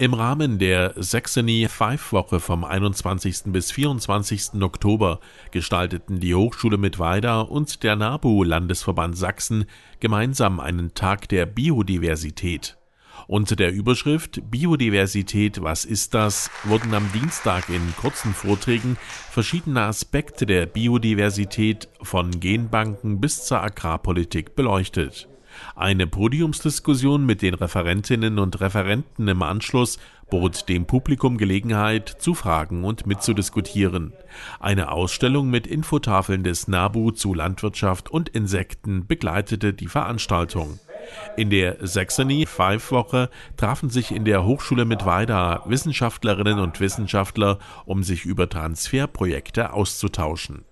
Im Rahmen der Saxony Five Woche vom 21. bis 24. Oktober gestalteten die Hochschule mit Mittweida und der NABU Landesverband Sachsen gemeinsam einen Tag der Biodiversität. Unter der Überschrift Biodiversität, was ist das, wurden am Dienstag in kurzen Vorträgen verschiedene Aspekte der Biodiversität von Genbanken bis zur Agrarpolitik beleuchtet. Eine Podiumsdiskussion mit den Referentinnen und Referenten im Anschluss bot dem Publikum Gelegenheit, zu fragen und mitzudiskutieren. Eine Ausstellung mit Infotafeln des NABU zu Landwirtschaft und Insekten begleitete die Veranstaltung. In der Saxony Five Woche trafen sich in der Hochschule mit Weida Wissenschaftlerinnen und Wissenschaftler, um sich über Transferprojekte auszutauschen.